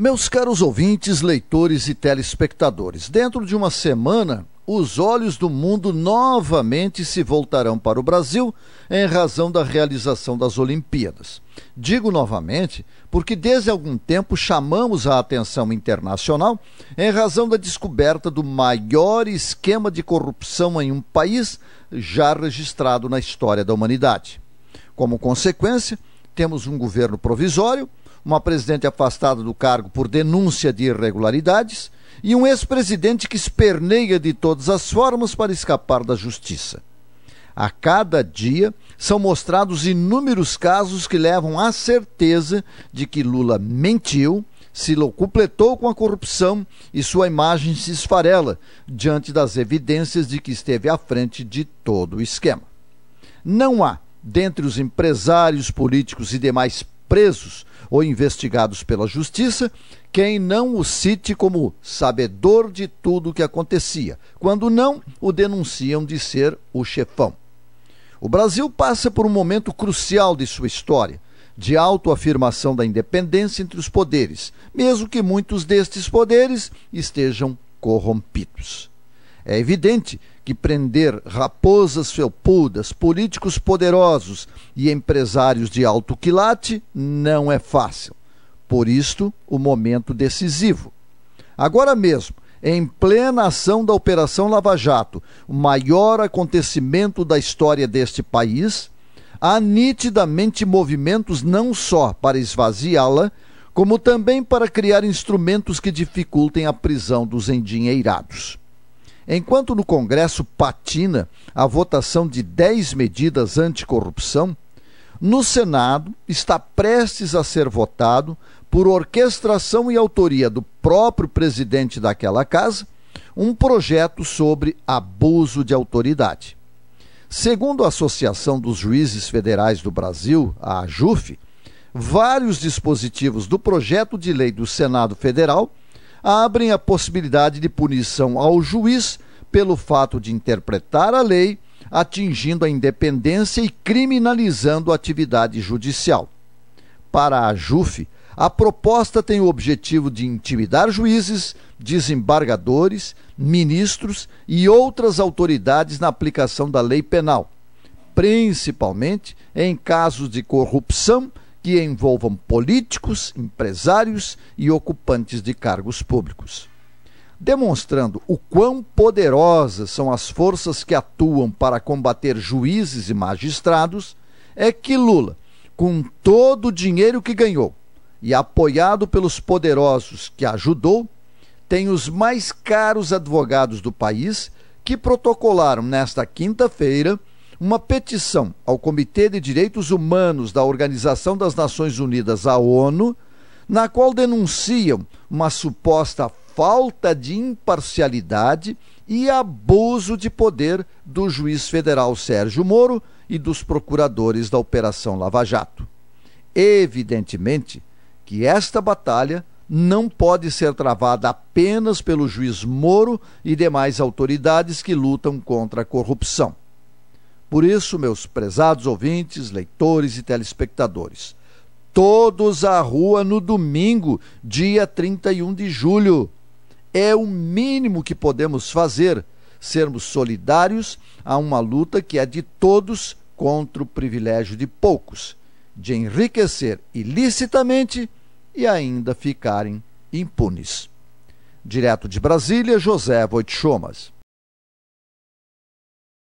Meus caros ouvintes, leitores e telespectadores, dentro de uma semana, os olhos do mundo novamente se voltarão para o Brasil em razão da realização das Olimpíadas. Digo novamente porque, desde algum tempo, chamamos a atenção internacional em razão da descoberta do maior esquema de corrupção em um país já registrado na história da humanidade. Como consequência, temos um governo provisório uma presidente afastada do cargo por denúncia de irregularidades e um ex-presidente que esperneia de todas as formas para escapar da justiça. A cada dia são mostrados inúmeros casos que levam à certeza de que Lula mentiu, se locupletou com a corrupção e sua imagem se esfarela diante das evidências de que esteve à frente de todo o esquema. Não há, dentre os empresários políticos e demais presos ou investigados pela justiça quem não o cite como sabedor de tudo o que acontecia, quando não o denunciam de ser o chefão. O Brasil passa por um momento crucial de sua história, de autoafirmação da independência entre os poderes, mesmo que muitos destes poderes estejam corrompidos. É evidente que prender raposas felpudas, políticos poderosos e empresários de alto quilate não é fácil. Por isto, o momento decisivo. Agora mesmo, em plena ação da Operação Lava Jato, o maior acontecimento da história deste país, há nitidamente movimentos não só para esvaziá-la, como também para criar instrumentos que dificultem a prisão dos endinheirados. Enquanto no Congresso patina a votação de 10 medidas anticorrupção, no Senado está prestes a ser votado, por orquestração e autoria do próprio presidente daquela casa, um projeto sobre abuso de autoridade. Segundo a Associação dos Juízes Federais do Brasil, a AJUF, vários dispositivos do projeto de lei do Senado Federal abrem a possibilidade de punição ao juiz pelo fato de interpretar a lei, atingindo a independência e criminalizando a atividade judicial. Para a JUF, a proposta tem o objetivo de intimidar juízes, desembargadores, ministros e outras autoridades na aplicação da lei penal, principalmente em casos de corrupção que envolvam políticos, empresários e ocupantes de cargos públicos demonstrando o quão poderosas são as forças que atuam para combater juízes e magistrados, é que Lula, com todo o dinheiro que ganhou e apoiado pelos poderosos que ajudou, tem os mais caros advogados do país que protocolaram nesta quinta-feira uma petição ao Comitê de Direitos Humanos da Organização das Nações Unidas, a ONU, na qual denunciam uma suposta falta de imparcialidade e abuso de poder do juiz federal Sérgio Moro e dos procuradores da Operação Lava Jato. Evidentemente que esta batalha não pode ser travada apenas pelo juiz Moro e demais autoridades que lutam contra a corrupção. Por isso, meus prezados ouvintes, leitores e telespectadores, todos à rua no domingo, dia 31 de julho, é o mínimo que podemos fazer, sermos solidários a uma luta que é de todos contra o privilégio de poucos, de enriquecer ilicitamente e ainda ficarem impunes. Direto de Brasília, José Voitchomas.